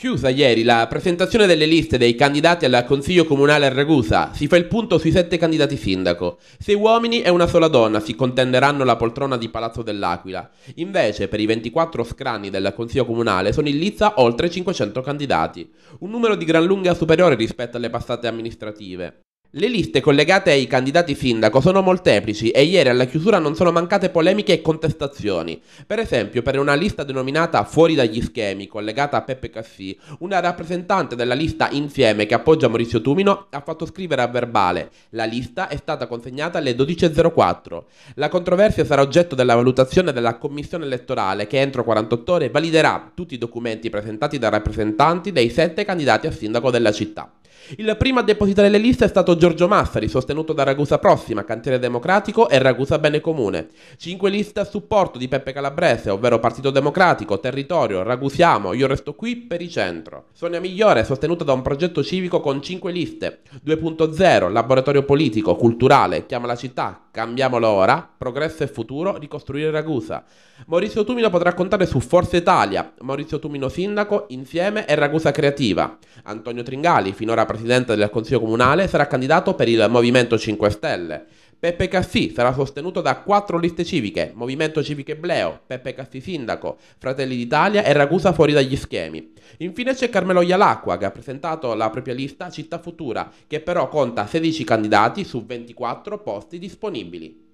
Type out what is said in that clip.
Chiusa ieri la presentazione delle liste dei candidati al Consiglio Comunale a Ragusa, si fa il punto sui sette candidati sindaco. Sei uomini e una sola donna si contenderanno la poltrona di Palazzo dell'Aquila. Invece, per i 24 scranni del Consiglio Comunale sono in lizza oltre 500 candidati, un numero di gran lunga superiore rispetto alle passate amministrative. Le liste collegate ai candidati sindaco sono molteplici e ieri alla chiusura non sono mancate polemiche e contestazioni. Per esempio, per una lista denominata Fuori dagli schemi, collegata a Peppe Cassì, una rappresentante della lista Insieme che appoggia Maurizio Tumino ha fatto scrivere a verbale la lista è stata consegnata alle 12.04. La controversia sarà oggetto della valutazione della commissione elettorale che entro 48 ore validerà tutti i documenti presentati da rappresentanti dei sette candidati a sindaco della città. Il primo a depositare le liste è stato Giorgio Massari, sostenuto da Ragusa Prossima, Cantiere Democratico e Ragusa Bene Comune. Cinque liste a supporto di Peppe Calabrese, ovvero Partito Democratico, Territorio, Ragusiamo, Io Resto Qui, per i Pericentro. Sonia Migliore, sostenuta da un progetto civico con cinque liste. 2.0, Laboratorio Politico, Culturale, Chiama la Città, Cambiamolo Ora, Progresso e Futuro, Ricostruire Ragusa. Maurizio Tumino potrà contare su Forza Italia, Maurizio Tumino Sindaco, Insieme e Ragusa Creativa. Antonio Tringali, finora sarà presidente del Consiglio Comunale sarà candidato per il Movimento 5 Stelle. Peppe Cassì sarà sostenuto da quattro liste civiche, Movimento Civico Ebleo, Peppe Cassì Sindaco, Fratelli d'Italia e Ragusa fuori dagli schemi. Infine c'è Carmelo Ialacqua che ha presentato la propria lista Città Futura, che però conta 16 candidati su 24 posti disponibili.